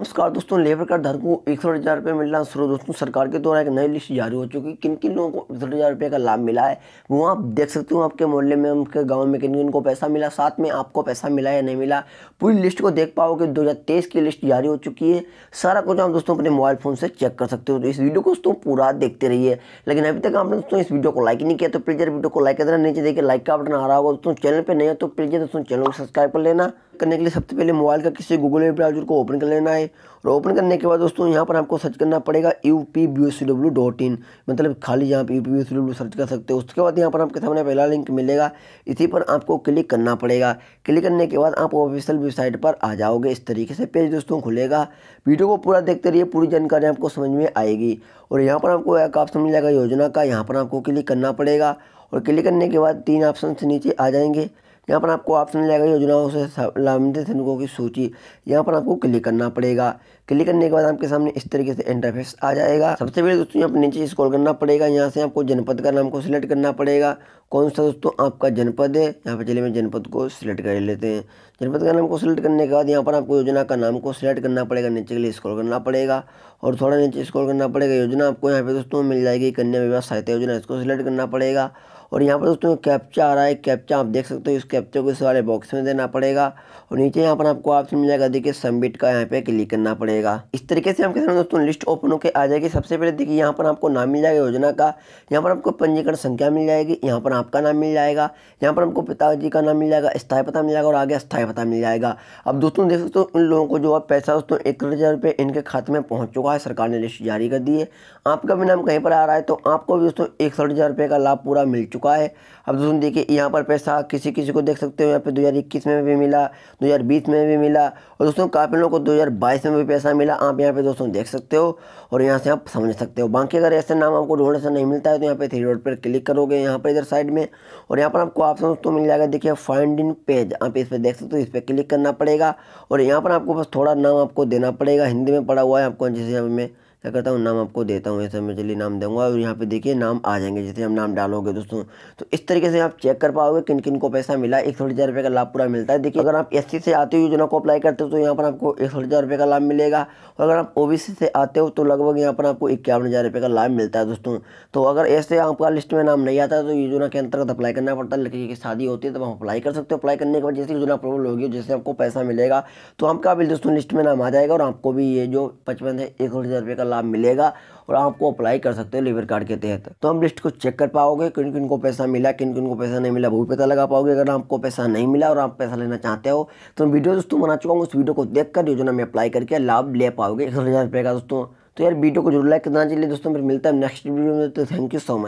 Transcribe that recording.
नमस्कार दोस्तों labour card धारकों को इकसठ हज़ार रुपये मिलना शुरू दोस्तों सरकार के द्वारा एक नई लिस्ट जारी हो चुकी है किन किन लोगों को इकसठ हज़ार रुपये का लाभ मिला है वो आप देख सकते हो आपके मोहल्ले में उनके गांव में किन किन को पैसा मिला साथ में आपको पैसा मिला या नहीं मिला पूरी लिस्ट को देख पाओगे दो हज़ार की लिस्ट जारी हो चुकी है सारा कुछ आप दोस्तों अपने मोबाइल फ़ोन से चेक कर सकते हो तो इस वीडियो को दोस्तों पूरा देखते रहिए लेकिन अभी तक आपने दोस्तों इस वीडियो को लाइक नहीं किया तो प्लीज़ वीडियो को लाइक कर देना नीचे देखिए लाइक का बटन आ रहा होगा दोस्तों चैनल पर नहीं है तो प्लीज़ दोस्तों चैनल को सब्सक्राइब कर लेना करने के लिए सबसे पहले मोबाइल का किसी गूगल वेब ब्राउजर को ओपन कर लेना है और ओपन करने के बाद दोस्तों यहाँ पर आपको सर्च करना पड़ेगा U P B C W dot in मतलब खाली यहाँ पे U P B C W search कर सकते हो उसके बाद यहाँ पर आपके सामने पहला लिंक मिलेगा इसी पर आपको क्लिक करना पड़ेगा क्लिक करने के बाद आप ऑफिशियल वेबसाइट पर आ जाओगे इस तरीके से पेज दोस्तों खुलेगा वीडियो को पूरा देखते रहिए पूरी जानकारी आपको समझ में आएगी और यहाँ पर आपको एक ऑप्शन मिल जाएगा योजना का यहाँ पर आपको क्लिक करना पड़ेगा और क्लिक करने के बाद तीन ऑप्शन से नीचे आ जाएंगे यहाँ पर आपको ऑप्शन मिल जाएगा योजनाओं से लाभित सैनिकों की सूची यहाँ पर आपको क्लिक करना पड़ेगा क्लिक करने के बाद आपके सामने इस तरीके से इंटरफेस आ जाएगा सबसे पहले दोस्तों यहाँ पर नीचे स्क्रॉल करना पड़ेगा यहाँ से आपको जनपद का नाम को सिलेक्ट करना पड़ेगा कौन सा दोस्तों आपका जनपद है यहाँ पर चलिए मैं जनपद को सिलेक्ट कर लेते हैं जनपद का नाम को सिलेक्ट करने के बाद यहाँ पर आपको योजना का नाम को सिलेक्ट करना पड़ेगा नीचे के लिए स्क्रॉल करना पड़ेगा और थोड़ा नीचे स्क्रॉल करना पड़ेगा योजना आपको यहाँ पे दोस्तों मिल जाएगी कन्या विवाह सहायता योजना इसको सिलेक्ट करना पड़ेगा और यहाँ पर दोस्तों कैप्चा आ रहा है कैप्चा आप देख सकते हो इस कैप्चा को इस वाले बॉक्स में देना पड़ेगा और नीचे यहाँ पर आपको ऑप्शन मिल जाएगा देखिए सबमिट का यहाँ पे क्लिक करना पड़ेगा इस तरीके से आपके सामने दोस्तों लिस्ट ओपन होकर आ जाएगी सबसे पहले देखिए यहाँ पर आपको नाम मिल जाएगा योजना का यहाँ पर आपको पंजीकरण संख्या मिल जाएगी यहाँ पर आपका नाम मिल जाएगा यहाँ पर आपको पिताजी का नाम मिल जाएगा स्थायी पता मिल जाएगा और आगे स्थायी पता मिल जाएगा अब दोस्तों देख सकते हो उन लोगों को जो है पैसा दोस्तों एक हज़ार रुपये इनके खाते में पहुँच चुका है सरकार ने लिस्ट जारी कर दी है आपका भी नाम कहीं पर आ रहा है तो आपको भी दोस्तों इकसठ हज़ार रुपये का लाभ पूरा मिल चुका चुका है अब दोस्तों देखिए यहाँ पर पैसा किसी किसी को देख सकते हो यहाँ पे 2021 में भी मिला 2020 में भी मिला और दोस्तों काफ़ी लोगों को 2022 में भी पैसा मिला आप यहाँ पे दोस्तों देख सकते हो और यहाँ से आप समझ सकते हो बाकी अगर ऐसे नाम आपको ढूंढने से नहीं मिलता है तो यहाँ पर थ्री रोड पर क्लिक करोगे यहाँ पर इधर साइड में और यहाँ पर आपको ऑप्शन दोस्तों मिल जाएगा देखिए फाइंड इन पेज आप इस पर देख सकते हो इस पर क्लिक करना पड़ेगा और यहाँ पर आपको बस थोड़ा नाम आपको देना पड़ेगा हिंदी में पड़ा हुआ है आपको जैसे यहाँ क्या करता हूँ नाम आपको देता हूँ ऐसे मैं चलिए नाम दूंगा और यहाँ पे देखिए नाम आ जाएंगे जैसे हम नाम डालोगे दोस्तों तो इस तरीके से आप चेक कर पाओगे किन किन को पैसा मिला एक सौ हज़ार रुपये का लाभ पूरा मिलता है देखिए अगर आप एस से आते हो योजना को अप्लाई करते हो तो यहाँ पर आपको एक सौ हज़ार रुपये का लाभ मिलेगा और अगर आप ओ से आते हो तो लगभग यहाँ पर आपको इक्यावन हज़ार रुपये का लाभ मिलता है दोस्तों तो अगर ऐसे आपका लिस्ट में नाम नहीं आता तो योजना के अंतर्गत अप्लाई करना पड़ता है लड़की की शादी होती है तो आप अप्लाई कर सकते हो अप्लाई करने के बाद जैसे योजना अप्रूवल होगी जैसे आपको पैसा मिलेगा तो आपका भी दोस्तों लिस्ट में नाम आ जाएगा और आपको भी ये जो पचपन है एक सौ हज़ार रुपये का लाभ लाभ मिलेगा और आपको अप्लाई कर सकते हो लेबर कार्ड के तहत तो हम लिस्ट को चेक कर पाओगे किन किन को पैसा मिला किन किन को पैसा नहीं मिला वो भी पता लगा पाओगे अगर आपको पैसा नहीं मिला और आप पैसा लेना चाहते हो तो मैं वीडियो दोस्तों बना चुका हूँ उस वीडियो को देख कर योजना में अप्लाई करके लाभ ले पाओगे एक सौ का दोस्तों तो यार वीडियो को जरूर लाइक करना चाहिए दोस्तों फिर मिलता है नेक्स्ट वीडियो में तो थैंक यू सो मच